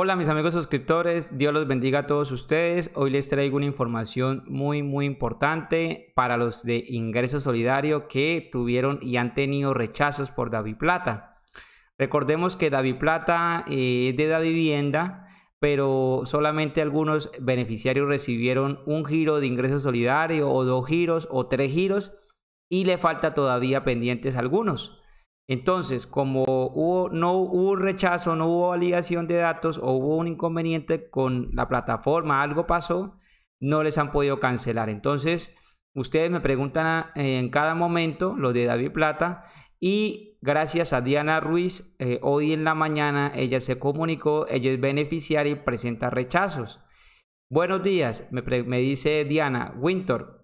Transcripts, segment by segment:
Hola mis amigos suscriptores, Dios los bendiga a todos ustedes. Hoy les traigo una información muy muy importante para los de ingreso solidario que tuvieron y han tenido rechazos por David Plata. Recordemos que David Plata eh, es de la vivienda, pero solamente algunos beneficiarios recibieron un giro de ingreso solidario o dos giros o tres giros y le falta todavía pendientes algunos. Entonces, como hubo, no hubo rechazo, no hubo validación de datos o hubo un inconveniente con la plataforma, algo pasó, no les han podido cancelar. Entonces, ustedes me preguntan en cada momento los de David Plata y gracias a Diana Ruiz, eh, hoy en la mañana ella se comunicó, ella es beneficiaria y presenta rechazos. Buenos días, me, me dice Diana, Winter,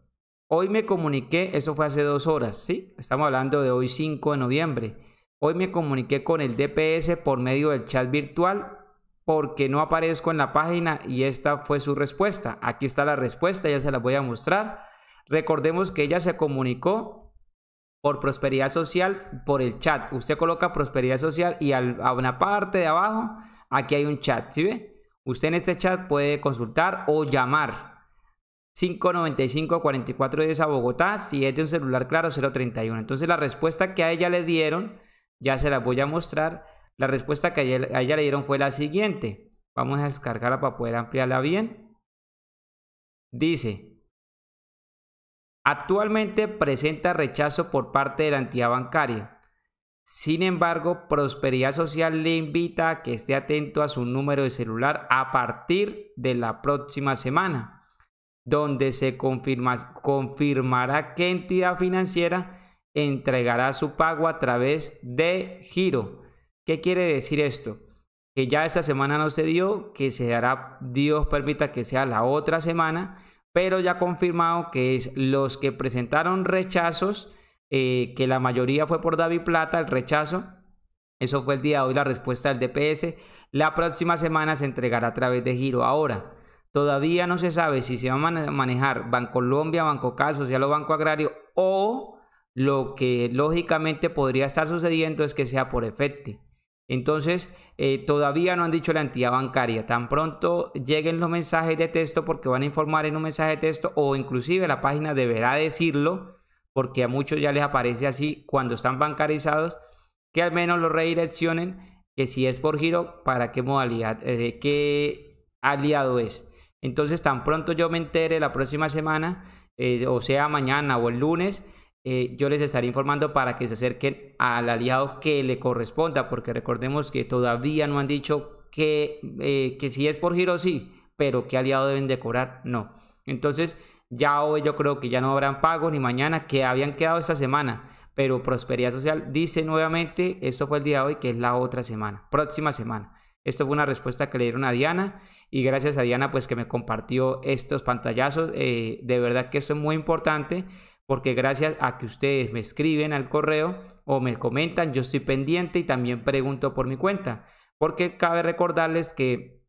Hoy me comuniqué, eso fue hace dos horas, ¿sí? Estamos hablando de hoy 5 de noviembre. Hoy me comuniqué con el DPS por medio del chat virtual porque no aparezco en la página y esta fue su respuesta. Aquí está la respuesta, ya se la voy a mostrar. Recordemos que ella se comunicó por prosperidad social por el chat. Usted coloca prosperidad social y a una parte de abajo aquí hay un chat, ¿sí Usted en este chat puede consultar o llamar. 595 de a Bogotá, si es de un celular claro 031. Entonces la respuesta que a ella le dieron, ya se la voy a mostrar, la respuesta que ella, a ella le dieron fue la siguiente. Vamos a descargarla para poder ampliarla bien. Dice, Actualmente presenta rechazo por parte de la entidad bancaria. Sin embargo, Prosperidad Social le invita a que esté atento a su número de celular a partir de la próxima semana donde se confirmará qué entidad financiera entregará su pago a través de giro. ¿Qué quiere decir esto? Que ya esta semana no se dio, que se hará, Dios permita que sea la otra semana, pero ya confirmado que es los que presentaron rechazos, eh, que la mayoría fue por David Plata, el rechazo, eso fue el día de hoy la respuesta del DPS. La próxima semana se entregará a través de Giro. Ahora, Todavía no se sabe si se va a manejar Banco Colombia, Banco Caso, sea lo Banco Agrario o lo que lógicamente podría estar sucediendo es que sea por efecto. Entonces, eh, todavía no han dicho la entidad bancaria. Tan pronto lleguen los mensajes de texto porque van a informar en un mensaje de texto o inclusive la página deberá decirlo porque a muchos ya les aparece así cuando están bancarizados que al menos lo redireccionen que si es por giro, para qué modalidad, eh, qué aliado es. Entonces, tan pronto yo me entere la próxima semana, eh, o sea, mañana o el lunes, eh, yo les estaré informando para que se acerquen al aliado que le corresponda, porque recordemos que todavía no han dicho que, eh, si es por giro, sí, pero qué aliado deben decorar no. Entonces, ya hoy yo creo que ya no habrán pagos ni mañana, que habían quedado esta semana. Pero Prosperidad Social dice nuevamente, esto fue el día de hoy, que es la otra semana, próxima semana. Esto fue una respuesta que le dieron a Diana y gracias a Diana pues que me compartió estos pantallazos. Eh, de verdad que eso es muy importante porque gracias a que ustedes me escriben al correo o me comentan, yo estoy pendiente y también pregunto por mi cuenta. Porque cabe recordarles que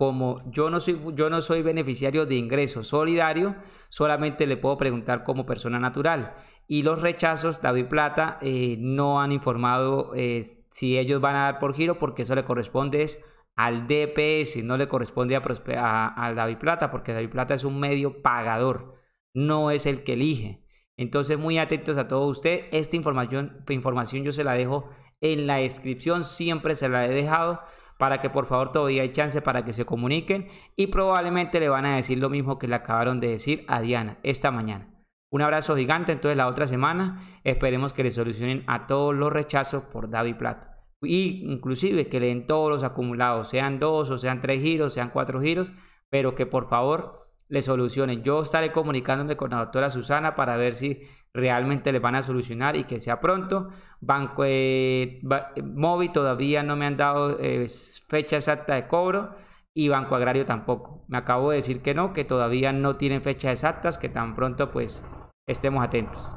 como yo no soy, yo no soy beneficiario de ingresos solidarios, solamente le puedo preguntar como persona natural. Y los rechazos, David Plata, eh, no han informado eh, si ellos van a dar por giro porque eso le corresponde es al DPS, no le corresponde a, David Plata porque David Plata es un medio pagador, no es el que elige. Entonces, muy atentos a todo usted. Esta información, información yo se la dejo en la descripción, siempre se la he dejado para que por favor todavía hay chance para que se comuniquen y probablemente le van a decir lo mismo que le acabaron de decir a Diana esta mañana. Un abrazo gigante, entonces la otra semana esperemos que le solucionen a todos los rechazos por David Plata. Y inclusive que le den todos los acumulados, sean dos o sean tres giros, sean cuatro giros, pero que por favor le solucionen. Yo estaré comunicándome con la doctora Susana para ver si realmente le van a solucionar y que sea pronto. Banco eh, eh, todavía no me han dado eh, fecha exacta de cobro y Banco Agrario tampoco. Me acabo de decir que no, que todavía no tienen fechas exactas, que tan pronto pues estemos atentos.